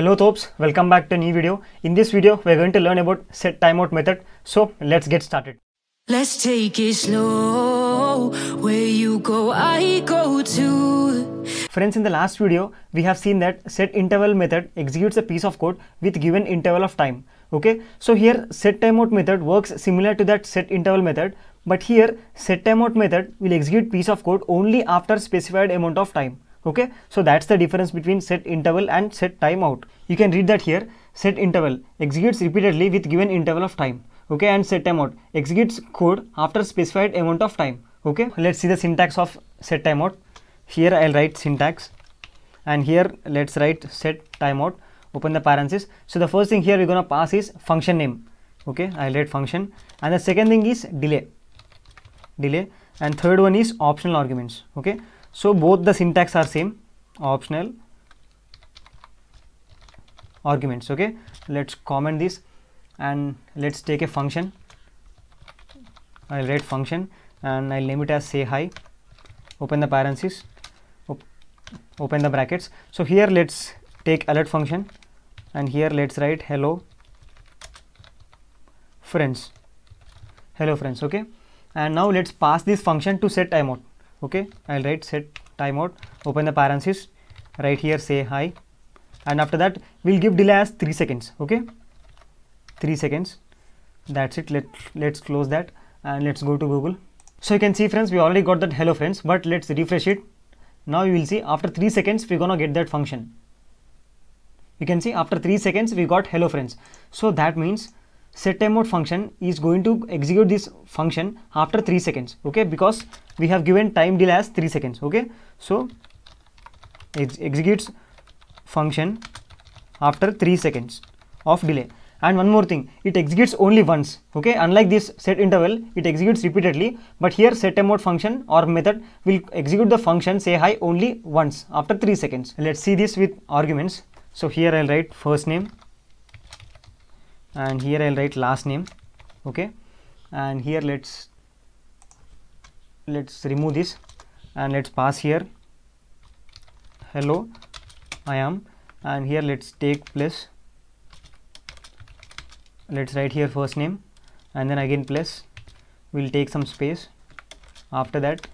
Hello folks. welcome back to a new video. In this video, we're going to learn about set timeout method. So let's get started. Let's take it slow, where you go, I go too. Friends, in the last video, we have seen that set interval method executes a piece of code with given interval of time. Okay, so here set timeout method works similar to that set interval method, but here set timeout method will execute piece of code only after specified amount of time okay so that's the difference between set interval and set timeout you can read that here set interval executes repeatedly with given interval of time okay and set timeout executes code after specified amount of time okay let's see the syntax of set timeout here i'll write syntax and here let's write set timeout open the parenthesis so the first thing here we're going to pass is function name okay i'll write function and the second thing is delay delay and third one is optional arguments okay so both the syntax are same optional arguments okay let's comment this and let's take a function i'll write function and i'll name it as say hi open the parentheses op open the brackets so here let's take alert function and here let's write hello friends hello friends okay and now let's pass this function to set timeout okay i'll write set timeout open the parenthesis right here say hi and after that we'll give delay as 3 seconds okay 3 seconds that's it let let's close that and let's go to google so you can see friends we already got that hello friends but let's refresh it now you will see after 3 seconds we're gonna get that function you can see after 3 seconds we got hello friends so that means setTimeout function is going to execute this function after 3 seconds, okay? Because we have given time delay as 3 seconds, okay? So, it executes function after 3 seconds of delay. And one more thing, it executes only once, okay? Unlike this set interval, it executes repeatedly, but here setTimeout function or method will execute the function say hi only once after 3 seconds. Let's see this with arguments. So, here I'll write first name and here I'll write last name okay and here let's let's remove this and let's pass here hello I am and here let's take plus let's write here first name and then again plus we'll take some space after that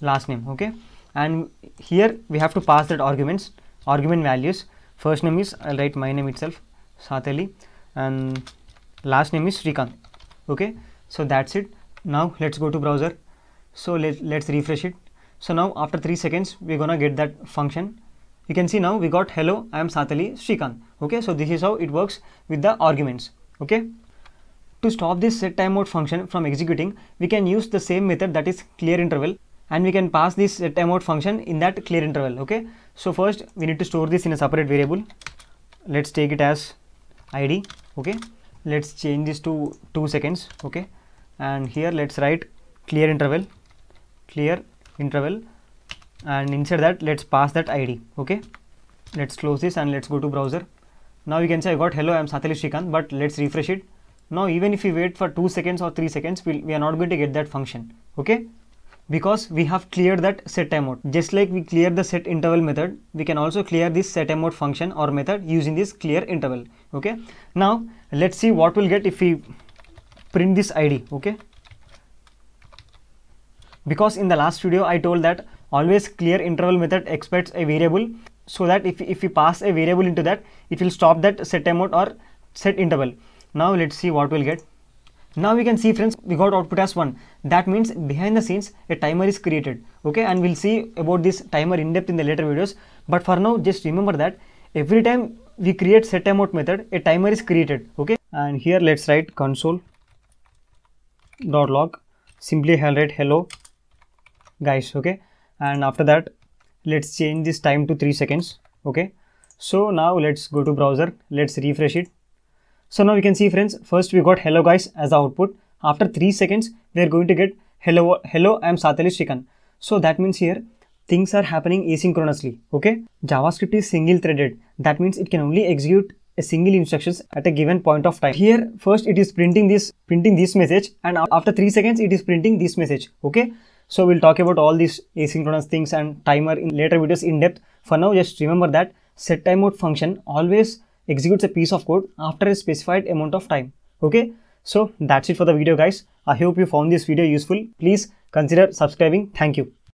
last name okay and here we have to pass that arguments argument values first name is I'll write my name itself Sateli and last name is Srikant okay so that's it now let's go to browser so let, let's refresh it so now after 3 seconds we're gonna get that function you can see now we got hello I am Sateli Srikant okay so this is how it works with the arguments okay to stop this set timeout function from executing we can use the same method that is clear interval and we can pass this set timeout function in that clear interval okay so first we need to store this in a separate variable let's take it as id okay let's change this to two seconds okay and here let's write clear interval clear interval and inside that let's pass that id okay let's close this and let's go to browser now you can say i got hello i'm satali shrikant but let's refresh it now even if we wait for 2 seconds or 3 seconds we'll, we are not going to get that function okay because we have cleared that set timeout. Just like we clear the set interval method, we can also clear this set timeout function or method using this clear interval. Okay. Now let's see what we'll get if we print this ID. Okay. Because in the last video I told that always clear interval method expects a variable so that if, if we pass a variable into that it will stop that set timeout or set interval. Now let's see what we'll get now we can see friends we got output as 1 that means behind the scenes a timer is created okay and we'll see about this timer in depth in the later videos but for now just remember that every time we create set timeout method a timer is created okay and here let's write console dot log simply i write hello guys okay and after that let's change this time to 3 seconds okay so now let's go to browser let's refresh it so now we can see friends, first we got hello guys as the output. After 3 seconds, we are going to get hello, hello I am Satali Shikan. So that means here, things are happening asynchronously, okay? JavaScript is single threaded. That means it can only execute a single instructions at a given point of time. Here, first it is printing this, printing this message and after 3 seconds, it is printing this message, okay? So we'll talk about all these asynchronous things and timer in later videos in depth. For now, just remember that set timeout function always executes a piece of code after a specified amount of time. Okay, so that's it for the video guys. I hope you found this video useful. Please consider subscribing. Thank you.